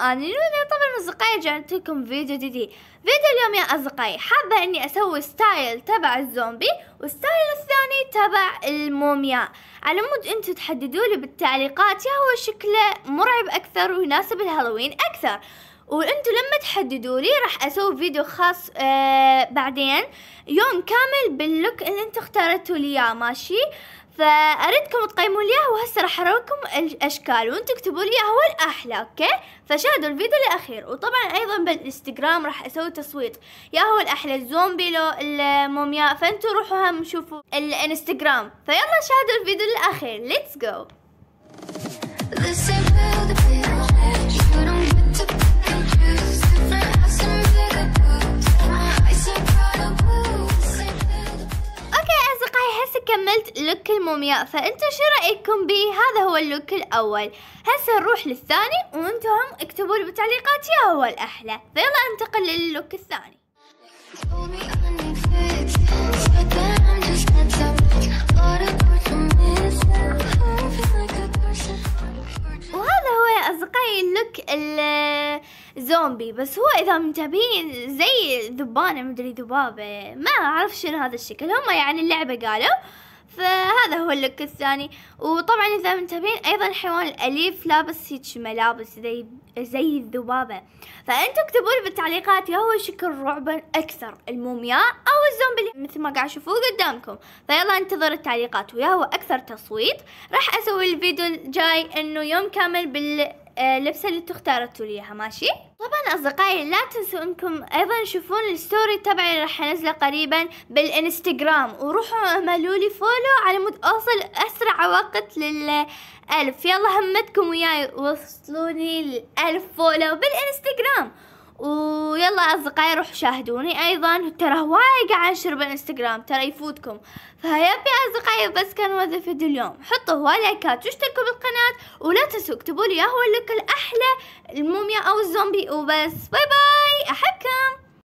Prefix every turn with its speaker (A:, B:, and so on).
A: اني اليوم طبعا أصدقائي جعلت لكم فيديو جديد فيديو اليوم يا أصدقائي حابة أني أسوي ستايل تبع الزومبي والستايل الثاني تبع المومياء على مود أنتم تحددوا لي بالتعليقات يا هو شكله مرعب أكثر ويناسب الهالوين أكثر وانتم لما تحددوا لي راح اسوي فيديو خاص آه بعدين يوم كامل باللوك اللي انتم اخترتوا لي اياه ماشي فأريدكم تقيموا لي وهسه راح اراكم الاشكال وانتم تكتبوا لي هو الاحلى اوكي فشاهدوا الفيديو الأخير وطبعا ايضا بالانستغرام راح اسوي تصويت يا هو الاحلى الزومبي لو المومياء فأنتوا روحوا هم شوفوا الانستغرام فيلا شاهدوا الفيديو الأخير ليتس جو عملت لوك المومياء فانتو شو رأيكم بي هذا هو اللوك الاول هسه نروح للثاني وانتو هم اكتبوا لي بالتعليقات يا هو الاحلى فيلا انتقل للوك الثاني وهذا هو يا اصدقائي اللوك الزومبي بس هو اذا منتبهين زي ذبانه مدري ذبابه ما اعرف شنو هذا الشكل هم يعني اللعبه قالوا فهذا هو اللوك الثاني وطبعا اذا منتبهين ايضا الحيوان الاليف لابس هيك ملابس زي زي الذبابه فانتم اكتبوا لي بالتعليقات يا هو شكل رعبا اكثر المومياء او الزومبي مثل ما قاعد تشوفوه قدامكم فيلا انتظر التعليقات ويا هو اكثر تصويت راح اسوي الفيديو الجاي انه يوم كامل بال اللبسة آه، اللي انتو اختارتوا لي ماشي طبعا اصدقائي لا تنسوا انكم ايضا تشوفون الستوري تبعي اللي راح انزله قريبا بالانستغرام وروحوا اعملوا لي فولو على مود اوصل اسرع وقت لل ألف يلا همتكم وياي وصلوني لألف فولو بالانستغرام يلا اصدقائي روحوا شاهدوني ايضا ترى هواي قاعد انشر بالانستغرام ترى يفوتكم فيبي اصدقائي بس كان هذا الفيديو اليوم حطوا هواي لايكات واشتركوا بالقناة ولا تنسوا اكتبوا لي هو اللوك الاحلى الموميا او الزومبي وبس باي باي احبكم